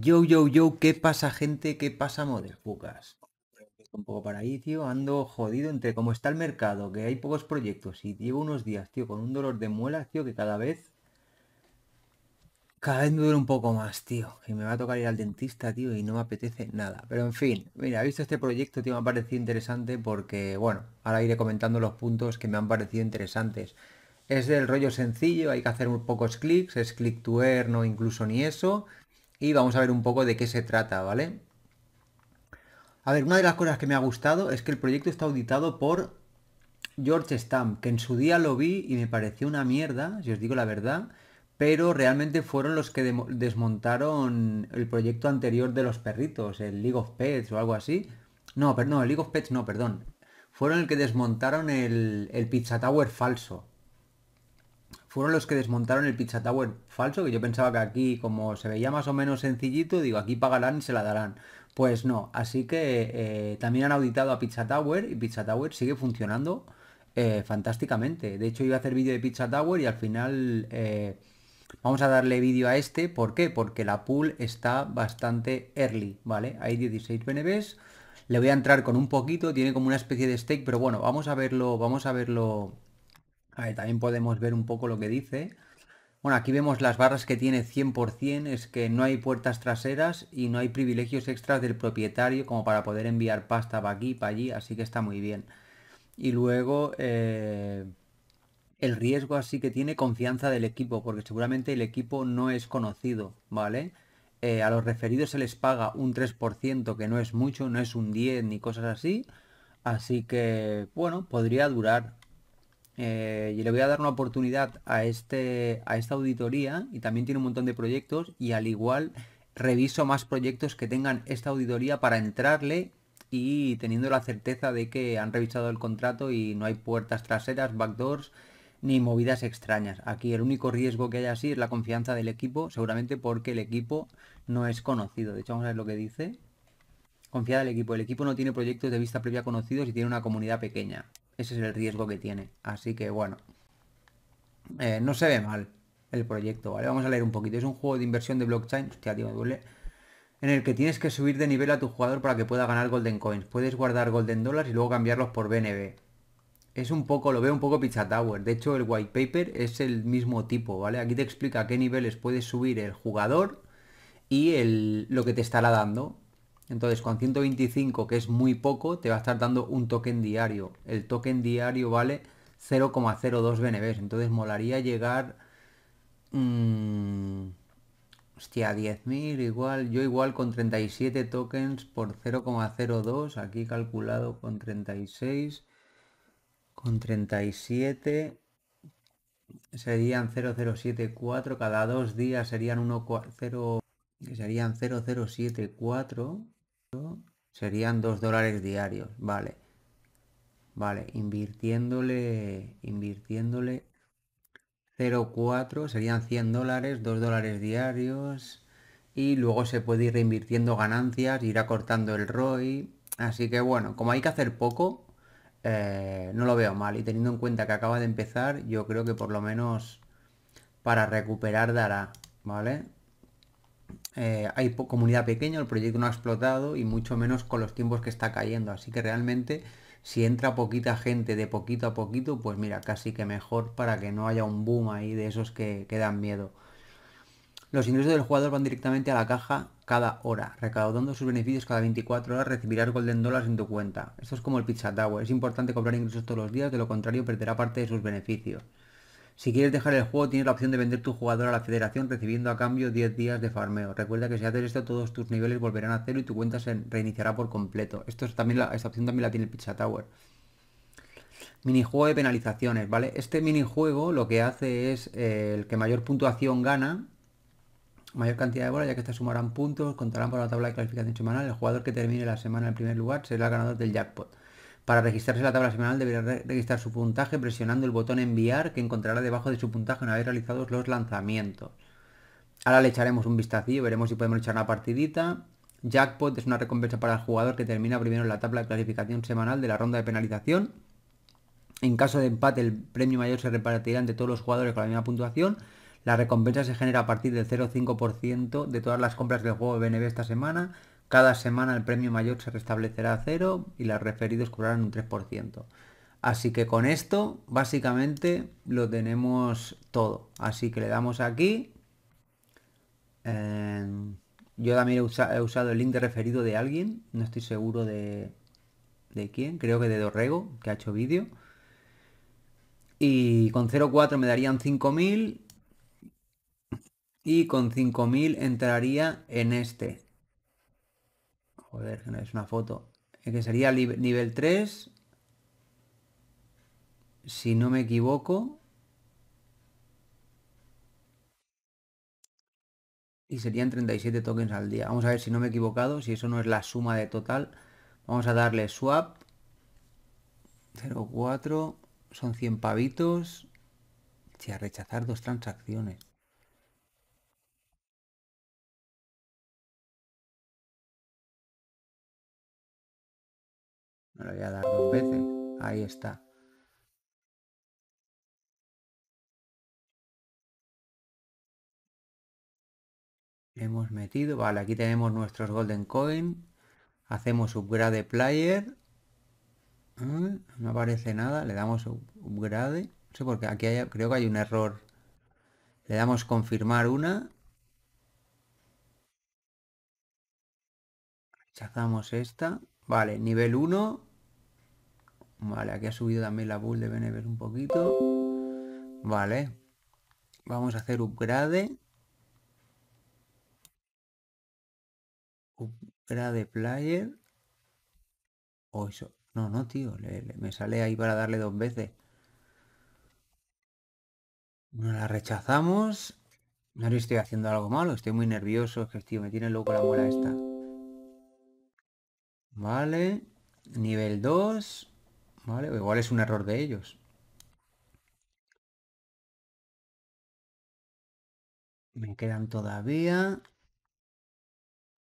Yo, yo, yo, ¿qué pasa, gente? ¿Qué pasa, Modelfugas? Un poco para ahí, tío. Ando jodido entre cómo está el mercado, que hay pocos proyectos y llevo unos días, tío, con un dolor de muela tío, que cada vez. Cada vez me duele un poco más, tío. Y me va a tocar ir al dentista, tío, y no me apetece nada. Pero en fin, mira, he visto este proyecto, tío, me ha parecido interesante porque, bueno, ahora iré comentando los puntos que me han parecido interesantes. Es del rollo sencillo, hay que hacer pocos clics, es click to earn no incluso ni eso y vamos a ver un poco de qué se trata, ¿vale? A ver, una de las cosas que me ha gustado es que el proyecto está auditado por George Stamp, que en su día lo vi y me pareció una mierda, si os digo la verdad, pero realmente fueron los que desmontaron el proyecto anterior de los perritos, el League of Pets o algo así. No, perdón, el League of Pets no, perdón. Fueron el que desmontaron el, el Pizza Tower falso, fueron los que desmontaron el Pizza Tower falso, que yo pensaba que aquí, como se veía más o menos sencillito, digo, aquí pagarán y se la darán. Pues no, así que eh, también han auditado a Pizza Tower y Pizza Tower sigue funcionando eh, fantásticamente. De hecho, iba a hacer vídeo de Pizza Tower y al final eh, vamos a darle vídeo a este. ¿Por qué? Porque la pool está bastante early, ¿vale? Hay 16 BNBs. Le voy a entrar con un poquito, tiene como una especie de stake, pero bueno, vamos a verlo, vamos a verlo también podemos ver un poco lo que dice. Bueno, aquí vemos las barras que tiene 100%, es que no hay puertas traseras y no hay privilegios extras del propietario como para poder enviar pasta para aquí, para allí, así que está muy bien. Y luego eh, el riesgo así que tiene confianza del equipo, porque seguramente el equipo no es conocido, ¿vale? Eh, a los referidos se les paga un 3%, que no es mucho, no es un 10 ni cosas así. Así que, bueno, podría durar. Eh, y le voy a dar una oportunidad a, este, a esta auditoría y también tiene un montón de proyectos y al igual reviso más proyectos que tengan esta auditoría para entrarle y teniendo la certeza de que han revisado el contrato y no hay puertas traseras, backdoors ni movidas extrañas. Aquí el único riesgo que hay así es la confianza del equipo, seguramente porque el equipo no es conocido. De hecho, vamos a ver lo que dice. Confiada el equipo. El equipo no tiene proyectos de vista previa conocidos y tiene una comunidad pequeña. Ese es el riesgo que tiene. Así que bueno, eh, no se ve mal el proyecto, ¿vale? Vamos a leer un poquito. Es un juego de inversión de blockchain, hostia, tío, duele. En el que tienes que subir de nivel a tu jugador para que pueda ganar Golden Coins. Puedes guardar Golden Dollars y luego cambiarlos por BNB. Es un poco, lo veo un poco Pizza Tower. De hecho, el white paper es el mismo tipo, ¿vale? Aquí te explica a qué niveles puedes subir el jugador y el, lo que te estará dando. Entonces con 125, que es muy poco, te va a estar dando un token diario. El token diario vale 0,02 BNB. Entonces molaría llegar... Mm, hostia, 10.000 igual. Yo igual con 37 tokens por 0,02. Aquí calculado con 36. Con 37 serían 0,074. Cada dos días serían 1,0 serían 0074 Serían 2 dólares diarios, vale. Vale, invirtiéndole, invirtiéndole 0,4 serían 100 dólares, 2 dólares diarios. Y luego se puede ir reinvirtiendo ganancias, irá cortando el ROI. Así que bueno, como hay que hacer poco, eh, no lo veo mal. Y teniendo en cuenta que acaba de empezar, yo creo que por lo menos para recuperar dará, ¿vale? Eh, hay comunidad pequeña, el proyecto no ha explotado y mucho menos con los tiempos que está cayendo. Así que realmente si entra poquita gente de poquito a poquito, pues mira, casi que mejor para que no haya un boom ahí de esos que, quedan dan miedo. Los ingresos del jugador van directamente a la caja cada hora, recaudando sus beneficios cada 24 horas recibirás Golden Dollars en tu cuenta. Esto es como el Pizza Tower, es importante cobrar ingresos todos los días, de lo contrario perderá parte de sus beneficios. Si quieres dejar el juego, tienes la opción de vender tu jugador a la federación recibiendo a cambio 10 días de farmeo. Recuerda que si haces esto, todos tus niveles volverán a cero y tu cuenta se reiniciará por completo. también esta opción también la tiene el Pizza Tower. Minijuego de penalizaciones, ¿vale? Este minijuego lo que hace es eh, el que mayor puntuación gana, mayor cantidad de bolas, ya que estas sumarán puntos, contarán por la tabla de clasificación semanal. El jugador que termine la semana en primer lugar será el ganador del jackpot. Para registrarse en la tabla semanal deberá registrar su puntaje presionando el botón enviar que encontrará debajo de su puntaje una vez realizados los lanzamientos. Ahora le echaremos un vistacillo, veremos si podemos echar una partidita. Jackpot es una recompensa para el jugador que termina primero en la tabla de clasificación semanal de la ronda de penalización. En caso de empate, el premio mayor se repartirá entre todos los jugadores con la misma puntuación. La recompensa se genera a partir del 0,5% de todas las compras del juego BNB esta semana. Cada semana el premio mayor se restablecerá a cero y las referidos cobrarán un 3%. Así que con esto básicamente lo tenemos todo. Así que le damos aquí. Em, yo también he, usado el link de referido de alguien. No estoy seguro de, de quién. Creo que de Dorrego, que ha hecho vídeo. Y con 0,4 me darían 5.000. Y con 5.000 entraría en este. Joder, que no es una foto. Que sería nivel 3. Si no me equivoco. Y serían 37 tokens al día. Vamos a ver si no me he equivocado, si eso no es la suma de total. Vamos a darle swap. 04. Son 100 pavitos. Y a rechazar dos transacciones. Me lo voy a dar dos veces. Ahí está. Hemos metido, vale, aquí tenemos nuestros Golden Coin. Hacemos upgrade player. No aparece nada, le damos upgrade. No sé por qué. aquí creo que hay un error. Le damos confirmar una. Rechazamos esta. Vale, nivel 1. Vale, aquí ha subido también la bull de Benever un poquito. Vale. Vamos a hacer upgrade. Upgrade player. O oh, eso. No, no, tío. me sale ahí para darle dos veces. No la rechazamos. No le estoy haciendo algo malo. Estoy muy nervioso. Es que, tío, me tiene loco la bola esta. Vale. Nivel 2 igual es un error de ellos. Me quedan todavía.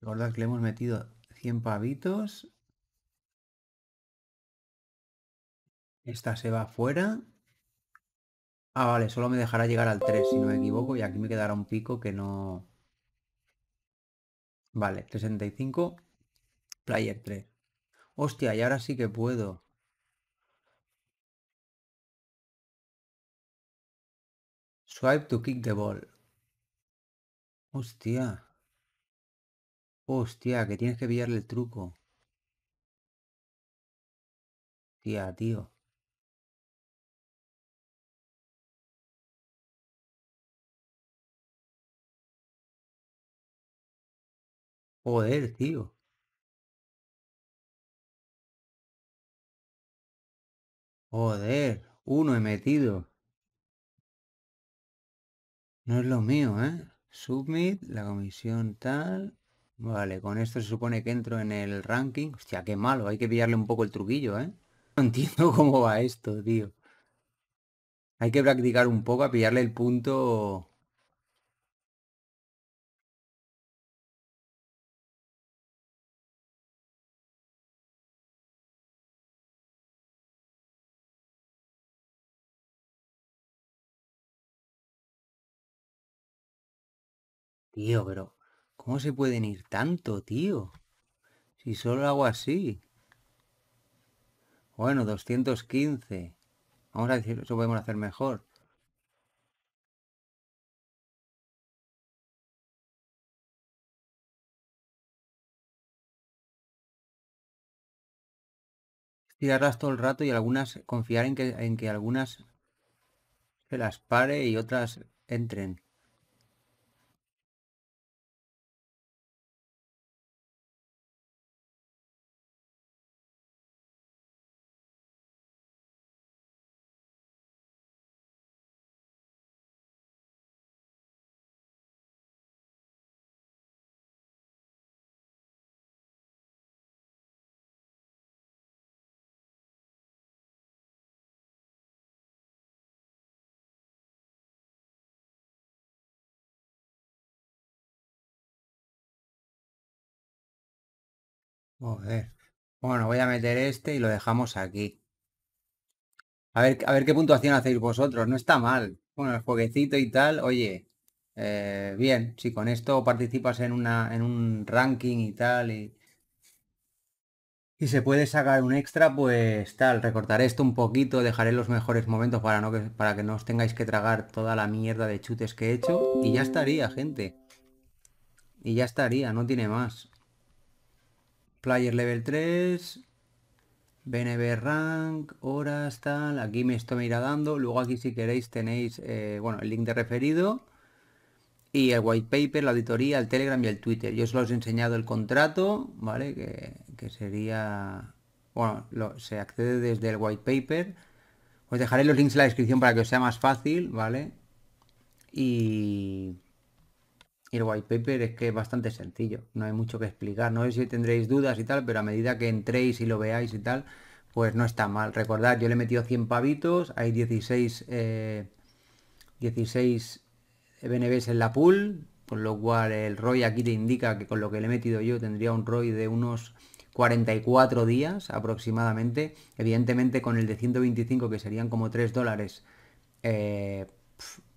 Recordad que le hemos metido 100 pavitos. Esta se va afuera. Ah, vale, solo me dejará llegar al 3, si no me equivoco. Y aquí me quedará un pico que no... Vale, 65, player 3. Hostia, y ahora sí que puedo. Swipe to kick the ball. Hostia. Hostia, que tienes que pillarle el truco. Tía, tío. Joder, tío. Joder, uno he metido. No es lo mío, ¿eh? Submit, la comisión tal. Vale, con esto se supone que entro en el ranking. Hostia, qué malo, hay que pillarle un poco el truquillo, ¿eh? No entiendo cómo va esto, tío. Hay que practicar un poco a pillarle el punto Tío, pero ¿cómo se pueden ir tanto, tío? Si solo hago así. Bueno, 215. Vamos a decir, eso podemos hacer mejor. tirarlas todo el rato y algunas confiar en que, en que algunas se las pare y otras entren. Joder. Bueno, voy a meter este y lo dejamos aquí. A ver, a ver qué puntuación hacéis vosotros. No está mal. Bueno, el jueguecito y tal, oye. Eh, bien, si con esto participas en una en un ranking y tal y, se puede sacar un extra, pues tal, recortaré esto un poquito, dejaré los mejores momentos para, no que, para que no os tengáis que tragar toda la mierda de chutes que he hecho. Y ya estaría, gente. Y ya estaría, no tiene más. Player level 3. BNB rank, horas, tal. Aquí me estoy dando. Luego aquí si queréis tenéis, eh, bueno, el link de referido. Y el white paper, la auditoría, el Telegram y el Twitter. Yo os os he enseñado el contrato, ¿vale? Que, sería... Bueno, se accede desde el white paper. Os dejaré los links en la descripción para que os sea más fácil, ¿vale? Y y el white paper es que es bastante sencillo, no hay mucho que explicar. No sé si tendréis dudas y tal, pero a medida que entréis y lo veáis y tal, pues no está mal. Recordad, yo le he metido 100 pavitos, hay 16, 16 BNBs en la pool, con lo cual el ROI aquí te indica que con lo que le he metido yo tendría un ROI de unos 44 días aproximadamente. Evidentemente con el de 125, que serían como 3 dólares, eh,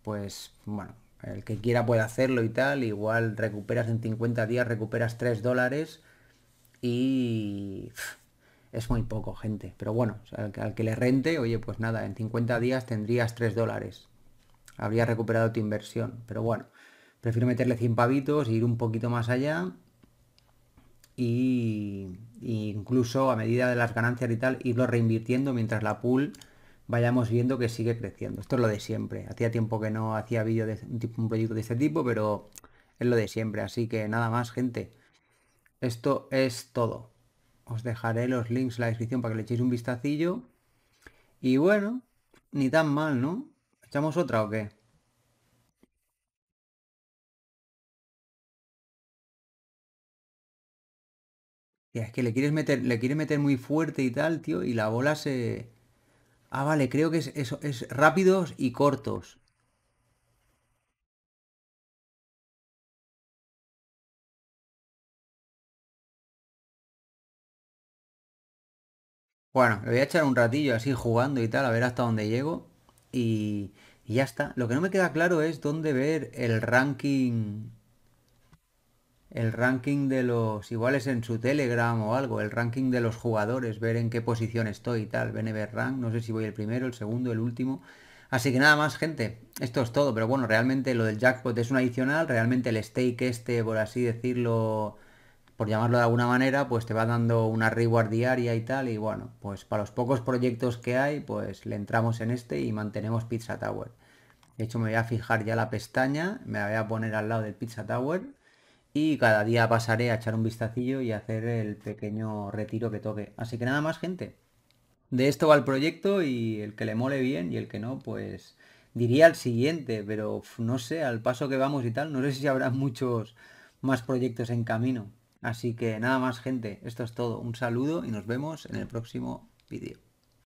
pues bueno, el que quiera puede hacerlo y tal, igual recuperas en 50 días, recuperas 3 dólares y es muy poco, gente. Pero bueno, al, que le rente, oye, pues nada, en 50 días tendrías 3 dólares. Habrías recuperado tu inversión. Pero bueno, prefiero meterle 100 pavitos, ir un poquito más allá. Y, incluso a medida de las ganancias y tal, irlo reinvirtiendo mientras la pool vayamos viendo que sigue creciendo. Esto es lo de siempre. Hacía tiempo que no hacía vídeo de este un proyecto de este tipo, pero es lo de siempre. Así que nada más, gente. Esto es todo. Os dejaré los links en la descripción para que le echéis un vistacillo. Y bueno, ni tan mal, ¿no? ¿Echamos otra o qué? es que le quieres meter, le quieres meter muy fuerte y tal, tío, y la bola se, Ah, vale, creo que es eso, es rápidos y cortos. Bueno, le voy a echar un ratillo así jugando y tal, a ver hasta dónde llego. Y, y ya está. Lo que no me queda claro es dónde ver el ranking el ranking de los, igual es en su Telegram o algo, el ranking de los jugadores, ver en qué posición estoy y tal, BNB Rank, no sé si voy el primero, el segundo, el último. Así que nada más, gente, esto es todo, pero bueno, realmente lo del jackpot es un adicional, realmente el stake este, por así decirlo, por llamarlo de alguna manera, pues te va dando una reward diaria y tal, y bueno, pues para los pocos proyectos que hay, pues le entramos en este y mantenemos Pizza Tower. De hecho, me voy a fijar ya la pestaña, me la voy a poner al lado del Pizza Tower y cada día pasaré a echar un vistacillo y hacer el pequeño retiro que toque. Así que nada más, gente. De esto va el proyecto y el que le mole bien y el que no, pues diría al siguiente, pero no sé, al paso que vamos y tal, no sé si habrá muchos más proyectos en camino. Así que nada más, gente, esto es todo. Un saludo y nos vemos en el próximo vídeo.